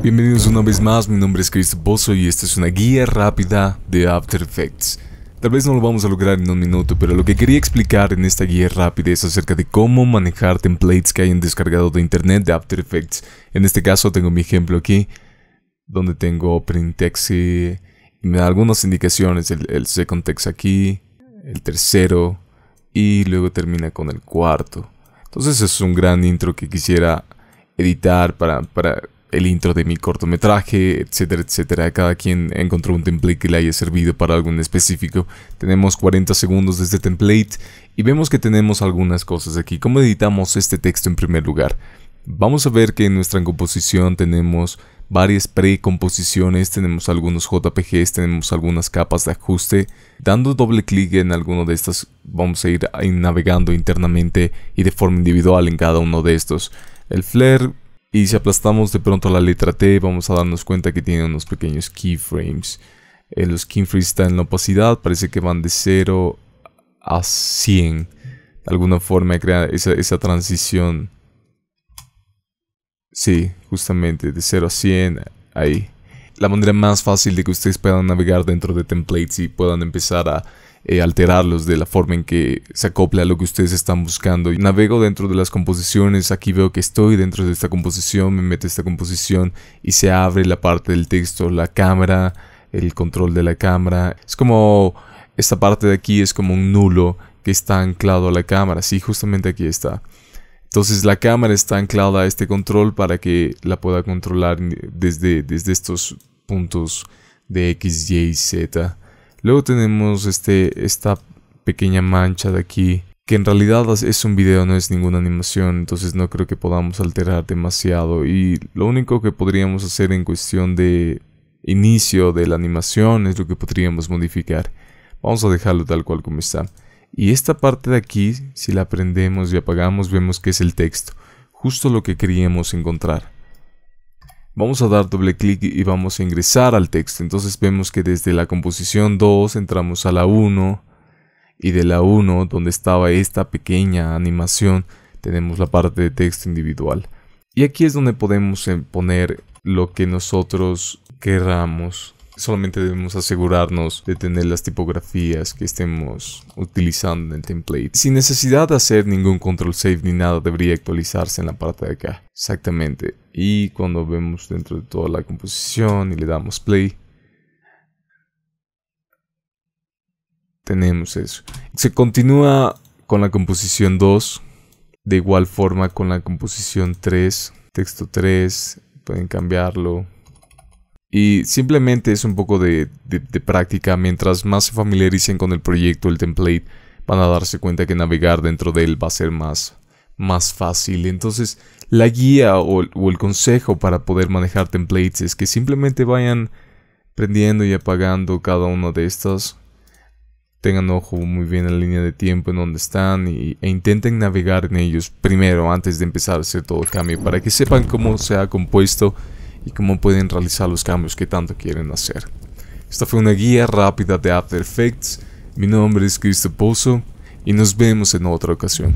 Bienvenidos una vez más, mi nombre es Cristo Pozo y esta es una guía rápida de After Effects. Tal vez no lo vamos a lograr en un minuto, pero lo que quería explicar en esta guía rápida es acerca de cómo manejar templates que hayan descargado de internet de After Effects. En este caso tengo mi ejemplo aquí, donde tengo Text y me da algunas indicaciones, el, el second text aquí, el tercero y luego termina con el cuarto. Entonces es un gran intro que quisiera editar para, para el intro de mi cortometraje, etcétera, etcétera. Cada quien encontró un template que le haya servido para algo en específico. Tenemos 40 segundos de este template y vemos que tenemos algunas cosas aquí. ¿Cómo editamos este texto en primer lugar? Vamos a ver que en nuestra composición tenemos varias precomposiciones, tenemos algunos JPGs, tenemos algunas capas de ajuste. Dando doble clic en alguno de estas vamos a ir navegando internamente y de forma individual en cada uno de estos. El flare y si aplastamos de pronto la letra T, vamos a darnos cuenta que tiene unos pequeños keyframes. Eh, los keyframes están en la opacidad, parece que van de 0 a 100. De alguna forma crea esa, esa transición. Sí, justamente, de 0 a 100, ahí. La manera más fácil de que ustedes puedan navegar dentro de templates y puedan empezar a eh, alterarlos de la forma en que se acopla a lo que ustedes están buscando. navego dentro de las composiciones, aquí veo que estoy dentro de esta composición, me mete esta composición y se abre la parte del texto, la cámara, el control de la cámara. Es como esta parte de aquí es como un nulo que está anclado a la cámara, sí, justamente aquí está. Entonces la cámara está anclada a este control para que la pueda controlar desde, desde estos puntos de X, Y, Z. Luego tenemos este, esta pequeña mancha de aquí, que en realidad es un video, no es ninguna animación, entonces no creo que podamos alterar demasiado. Y lo único que podríamos hacer en cuestión de inicio de la animación es lo que podríamos modificar. Vamos a dejarlo tal cual como está. Y esta parte de aquí, si la prendemos y apagamos, vemos que es el texto, justo lo que queríamos encontrar. Vamos a dar doble clic y vamos a ingresar al texto. Entonces vemos que desde la composición 2 entramos a la 1 y de la 1 donde estaba esta pequeña animación tenemos la parte de texto individual. Y aquí es donde podemos em, poner lo que nosotros queramos. Solamente debemos asegurarnos de tener las tipografías que estemos utilizando en el template. Sin necesidad de hacer ningún control save ni nada, debería actualizarse en la parte de acá. Exactamente. Y cuando vemos dentro de toda la composición y le damos play, tenemos eso. Se continúa con la composición 2, de igual forma con la composición 3, texto 3, pueden cambiarlo. Y simplemente es un poco de, de, práctica. Mientras más se familiaricen con el proyecto, el template, van a darse cuenta que navegar dentro de él va a ser más, más fácil. Entonces, la guía o, el consejo para poder manejar templates es que simplemente vayan prendiendo y apagando cada una de estas. Tengan ojo muy bien en la línea de tiempo en donde están e intenten navegar en ellos primero antes de empezar a hacer todo el cambio para que sepan cómo se ha compuesto y cómo pueden realizar los cambios que tanto quieren hacer. Esta fue una guía rápida de After Effects. Mi nombre es Cristo Pozo y nos vemos en otra ocasión.